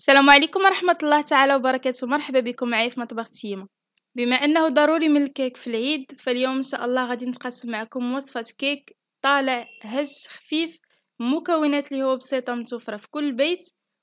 السلام عليكم ورحمة الله تعالى وبركاته مرحبا بكم معي في مطبخ تيمة بما أنه ضروري من الكيك في العيد فاليوم إن شاء الله غادي نتقاسم معكم وصفة كيك طالع هش خفيف مكونات اللي هو بسيطة متوفرة في كل بيت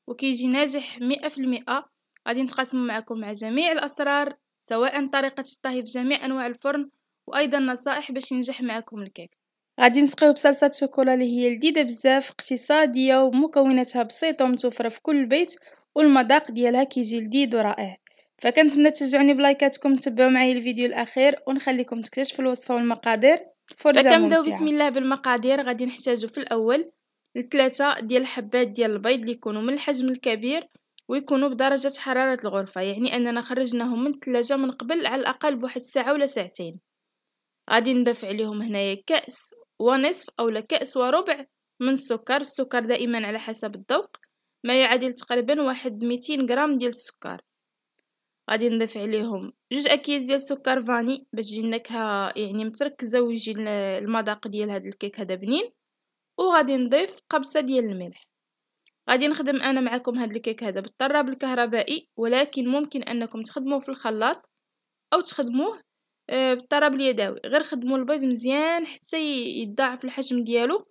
وكيجي ناجح مئة في المئة غادي نتقاسم معكم مع جميع الأسرار سواء طريقة الطهي في جميع أنواع الفرن وأيضا نصائح باش ينجح معكم الكيك غادي نسقيو بصلصه شوكولا اللي هي لذيذه بزاف اقتصاديه ومكوناتها بسيطه ومتوفره في كل بيت والمذاق ديالها كيجي لذيذ ورائع فكنتمنى تشجعوني بلايكاتكم تبعوا معايا الفيديو الاخير ونخليكم تكتشفوا الوصفه والمقادير فرجه كنبداو بسم الله بالمقادير غادي نحتاجو في الاول الثلاثه ديال الحبات ديال البيض اللي يكونوا من الحجم الكبير ويكونوا بدرجه حراره الغرفه يعني اننا خرجناهم من الثلاجه من قبل على الاقل بواحد ساعه ولا ساعتين غادي ندفع عليهم هنايا كاس ونصف اولا كاس وربع من السكر السكر دائما على حسب الذوق ما يعادل تقريبا واحد ميتين غرام ديال السكر غادي نضيف عليهم جوج اكياس ديال سكر فاني باش تجي النكهه يعني متركزه ويجي المذاق ديال هذا الكيك هذا بنين وغادي نضيف قبصه ديال الملح غادي نخدم انا معكم هذا الكيك هذا بالطراب الكهربائي ولكن ممكن انكم تخدموه في الخلاط او تخدموه آه، بالطراب اليدوي غير خدموا البيض مزيان حتى يضاعف الحجم ديالو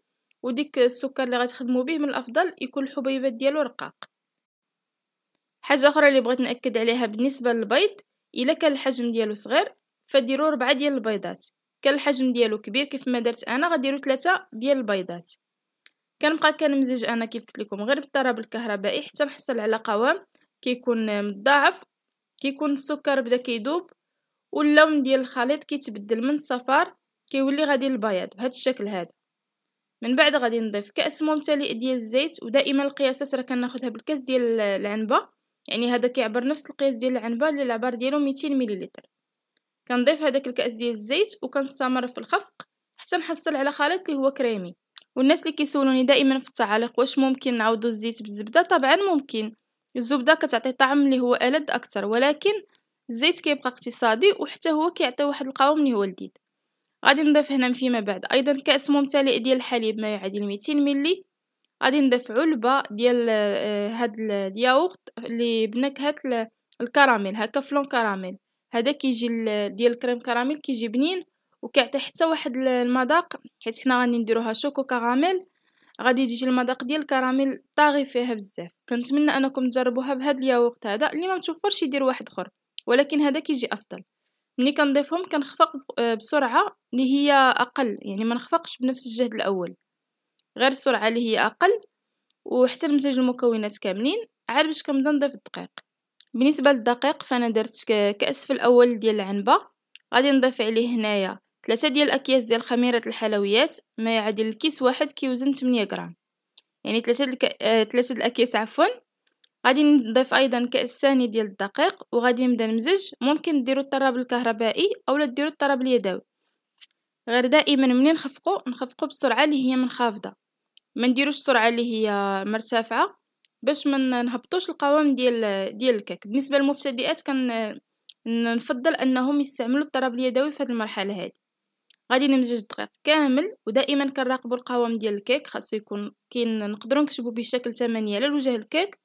وديك السكر اللي غتخدموا به من الافضل يكون الحبيبات ديالو رقاق حاجه اخرى اللي بغيت ناكد عليها بالنسبه للبيض الا كان الحجم ديالو صغير فديروا ربعة ديال البيضات كان الحجم ديالو كبير كيف ما درت انا غديروا ثلاثة ديال البيضات كنبقى كنمزج انا كيف قلت لكم غير بالطراب الكهربائي حتى نحصل على قوام كيكون متضاعف كيكون السكر بدا كيدوب واللون ديال الخليط كيتبدل من الصفار كيولي غادي البياض بهذا الشكل هذا من بعد غادي نضيف كاس ممتلئ ديال الزيت ودائما القياسات راه كناخذها بالكاس ديال العنبه يعني هذا كيعبر نفس القياس ديال العنبه اللي العبار ديالو 200 مليلتر كنضيف هذاك الكاس ديال الزيت وكنستمر في الخفق حتى نحصل على خليط اللي هو كريمي والناس اللي كيسولوني دائما في التعاليق واش ممكن نعوضوا الزيت بالزبده طبعا ممكن الزبده كتعطي طعم اللي هو ألد اكثر ولكن الزيت كيبقى اقتصادي وحتى هو كيعطي واحد القوام اللي هو لذيذ غادي نضيف هنا فيما بعد ايضا كاس ممتلئ ديال الحليب ما يعادل 200 ملي غادي نضيف علبه ديال آه، هاد الياغورت اللي بنكهه الكراميل هكا فلون كراميل هذا كيجي ديال الكريم كراميل كيجي بنين وكيعطي حتى واحد المذاق حيت حنا غادي نديروها شوكو كراميل غادي يجي المذاق ديال الكراميل طاغي فيها بزاف كنتمنى انكم تجربوها بهذا الياغورت هذا اللي ما متوفرش يدير واحد اخر ولكن هذا كيجي افضل ملي كنضيفهم كنخفق آه، بسرعه اللي هي اقل يعني ما نخفقش بنفس الجهد الاول غير السرعه اللي هي اقل وحتى نمزج المكونات كاملين عاد باش كنبدا نضيف الدقيق بالنسبه للدقيق فانا درت كاس في الاول ديال العنبه غادي نضيف عليه هنايا ثلاثة ديال الاكياس ديال خميره الحلويات ما يعادل الكيس واحد كيوزن 8 غرام يعني ثلاثة ثلاثة آه، الاكياس عفوا غادي نضيف ايضا كاس ثاني ديال الدقيق وغادي نبدا نمزج ممكن ديروا الطراب الكهربائي اولا ديروا الطراب اليدوي غير دائما منين نخفقوا نخفقوا بالسرعه اللي هي منخفضه ما نديروش السرعه اللي هي مرتفعه باش ما نهبطوش القوام ديال ديال الكيك بالنسبه للمبتدئات كان نفضل انهم يستعملوا الطراب اليدوي في هذه المرحله هذه غادي نمزج الدقيق كامل ودائما كنراقبوا القوام ديال الكيك خاصو يكون كاين نقدروا نكتبوا بشكل شكل 8 على الوجه الكيك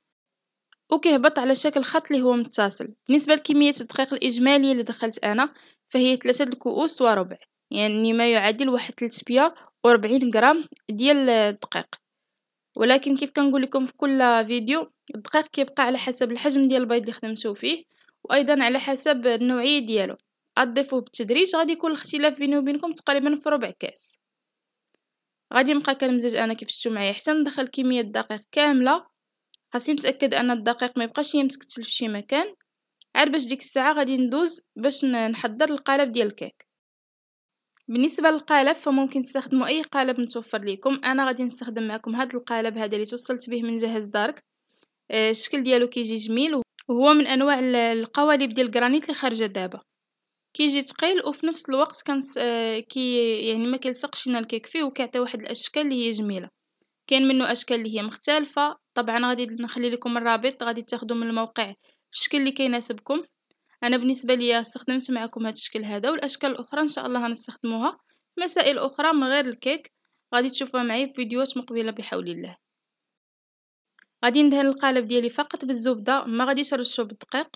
وكيهبط على شكل خط اللي هو متصل بالنسبه لكميه الدقيق الاجماليه اللي دخلت انا فهي ثلاثة الكؤوس وربع يعني ما يعادل واحد 340 غرام ديال الدقيق ولكن كيف كنقول لكم في كل فيديو الدقيق كيبقى على حسب الحجم ديال البيض اللي خدمتو فيه وايضا على حسب النوعيه ديالو اضيفوه بالتدريج غادي يكون الاختلاف بيني وبينكم تقريبا في ربع كاس غادي نبقى كنمزج انا كيف شفتوا معايا حتى ندخل كميه الدقيق كامله خاصني نتاكد ان الدقيق ما يبقاش يمتكتل في شي مكان عاد باش ديك الساعه غادي ندوز باش نحضر القالب ديال الكيك بالنسبه للقالب فممكن تستخدموا اي قالب متوفر لكم انا غادي نستخدم معكم هذا القالب هذا اللي توصلت به من جهاز دارك آه، الشكل ديالو كيجي جميل وهو من انواع القوالب ديال الجرانيت اللي خارجه دابا كيجي تقيل وفي نفس الوقت كان آه، كي يعني ما كيلصقش لنا الكيك فيه وكيعطي واحد الاشكال اللي هي جميله كاين منه اشكال اللي هي مختلفه طبعا غادي نخلي لكم الرابط غادي تاخذوا من الموقع الشكل اللي كيناسبكم انا بالنسبه ليا استخدمت معكم هذا الشكل هذا والاشكال الاخرى ان شاء الله غنستخدموها مسائل اخرى من غير الكيك غادي تشوفوها معايا في فيديوهات مقبله بحول الله غادي ندهن القالب ديالي فقط بالزبده ما غاديش نرشو بالدقيق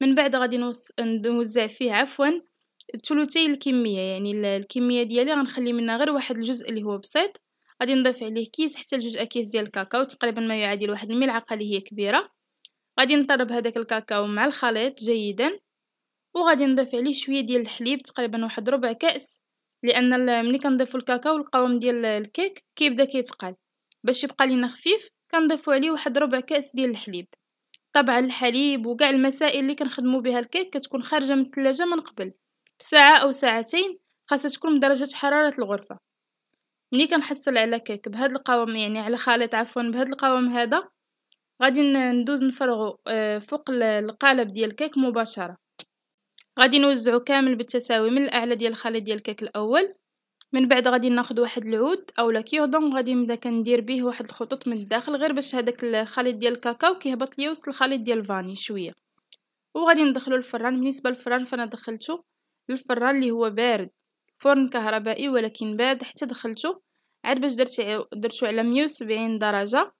من بعد غادي نوز... نوزع فيه عفوا ثلثي الكميه يعني الكميه ديالي غنخلي منها غير واحد الجزء اللي هو بسيط غادي نضيف عليه كيس حتى لجوج اكياس ديال الكاكاو تقريبا ما يعادل واحد الملعقه اللي هي كبيره غادي نطرب هذاك الكاكاو مع الخليط جيدا وغادي نضيف عليه شويه ديال الحليب تقريبا واحد ربع كاس لان ملي كنضيفو الكاكاو القوام ديال الكيك كيبدا كيتقال باش يبقى لينا خفيف كنضيفو عليه واحد ربع كاس ديال الحليب طبعا الحليب وكاع المسائل اللي كنخدمو بها الكيك كتكون خارجه من الثلاجه من قبل بساعه او ساعتين خاصها تكون بدرجه حراره الغرفه ملي كنحصل على كيك بهاد القوام يعني على خليط عفوا بهاد القوام هذا غادي ندوز نفرغو آه، فوق القالب ديال الكيك مباشره غادي نوزعو كامل بالتساوي من الاعلى ديال الخليط ديال الكيك الاول من بعد غادي ناخذ واحد العود اولا كيغدون غادي نبدا كندير به واحد الخطوط من الداخل غير باش هذاك الخليط ديال الكاكاو كيهبط ليا وسط الخليط ديال الفاني شويه وغادي ندخلو الفران بالنسبه للفران فانا دخلته للفران اللي هو بارد فرن كهربائي ولكن بارد حتى دخلته عاد باش درت درتو على 170 درجه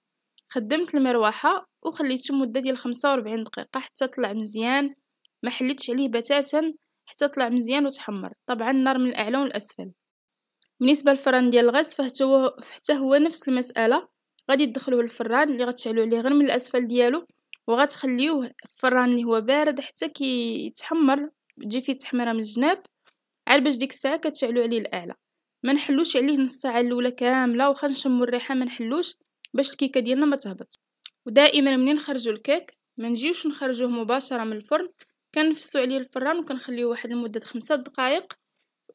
خدمت المروحه وخليته مده ديال 45 دقيقه حتى طلع مزيان ما حليتش عليه بتاتا حتى طلع مزيان وتحمر طبعا النار من الاعلى والاسفل بالنسبه للفران ديال الغاز فحتى هو حتى هو نفس المساله غادي تدخلوه للفران اللي غتشعلو عليه غير من الاسفل ديالو وغتخليوه الفران اللي هو بارد حتى كيتحمر تجي فيه تحميره من الجناب عاد باش ديك الساعه كتشعلو عليه الاعلى ما نحلوش عليه نص ساعه الاولى كامله وخا نشمو الريحه ما نحلوش باش الكيكه ديالنا ما تهبط ودائما منين نخرجوا الكيك ما نجيوش نخرجوه مباشره من الفرن كنفسو عليه الفران وكنخليوه واحد لمده خمسة دقائق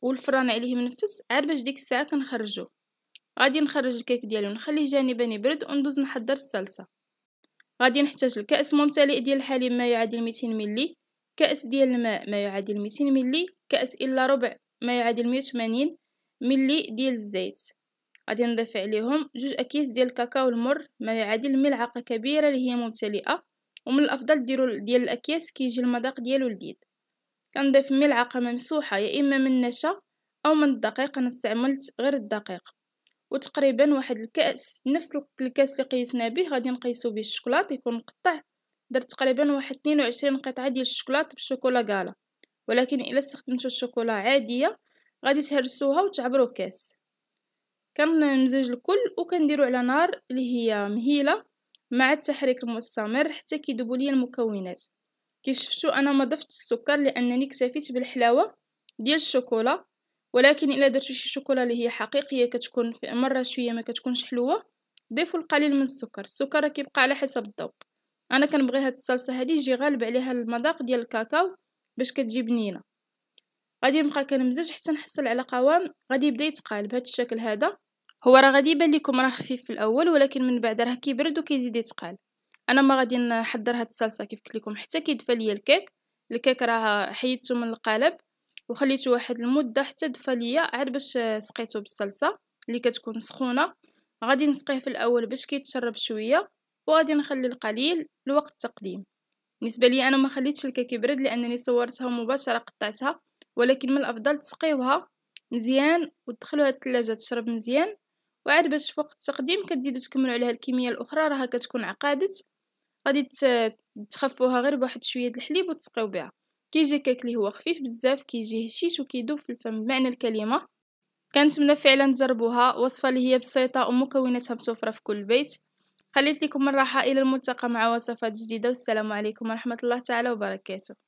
والفران عليه منفس عاد باش ديك الساعه كنخرجوه غادي نخرج الكيك ديالي ونخليه جانبا يبرد وندوز نحضر الصلصه غادي نحتاج الكاس ممتلئ ديال الحليب ما يعادل 200 ملي كأس ديال الماء ما يعادل 200 ملي كأس إلا ربع ما يعادل 180 ملي ديال الزيت غادي نضيف عليهم جوج أكياس ديال الكاكاو المر ما يعادل ملعقة كبيرة اللي هي ممتلئة ومن الأفضل ديروا ديال الأكياس كيجي المذاق ديالو لذيذ كنضيف ملعقة ممسوحة يا إما من النشا أو من الدقيق أنا استعملت غير الدقيق وتقريبا واحد الكأس نفس الكأس اللي قيسنا به غادي نقيسو به الشكلاط يكون مقطع درت تقريبا واحد 22 قطعه ديال الشوكولاط بالشوكولا كالا ولكن الا استخدمتو الشوكولا عاديه غادي تهرسوها وتعبرو كاس كنمزج الكل وكنديرو على نار اللي هي مهيله مع التحريك المستمر حتى كيذوبوا لي المكونات كيف شفتوا انا ما ضفت السكر لانني اكتفيت بالحلاوه ديال الشوكولا ولكن الا درتو شي شوكولا اللي هي حقيقيه كتكون في مره شويه ما كتكونش حلوه ضيفوا القليل من السكر السكر كيبقى على حسب الذوق انا كنبغي هاد الصلصه هادي يجي غالب عليها المذاق ديال الكاكاو باش كتجي بنينه غادي نبقى كنمزج حتى نحصل على قوام غادي يبدا يتقال بهذا الشكل هذا هو راه غادي يبان لكم راه خفيف في الاول ولكن من بعد راه كيبرد وكيزيد يتقال انا ما غادي نحضر هاد الصلصه كيف قلت لكم حتى كيدفى ليا الكيك الكيك راه حيدته من القالب وخليته واحد المده حتى دفى ليا عاد باش سقيته بالصلصه اللي كتكون سخونه غادي نسقيه في الاول باش كيتشرب شويه وغادي نخلي القليل لوقت التقديم بالنسبه لي انا ما خليتش الكيك يبرد لانني صورتها مباشره قطعتها ولكن من الافضل تسقيوها مزيان وتدخلوها الثلاجه تشرب مزيان وعاد باش في وقت التقديم كتزيدوا تكملوا عليها الكميه الاخرى راها كتكون عقادت غادي تخفوها غير بواحد شويه الحليب وتسقيو بها كيجي كيك اللي هو خفيف بزاف كيجي هشيش وكيدوب في الفم بمعنى الكلمه كنتمنى فعلا تجربوها وصفه اللي هي بسيطه ومكوناتها متوفره في كل بيت خليت لكم الراحة إلى الملتقى مع وصفات جديدة والسلام عليكم ورحمة الله تعالى وبركاته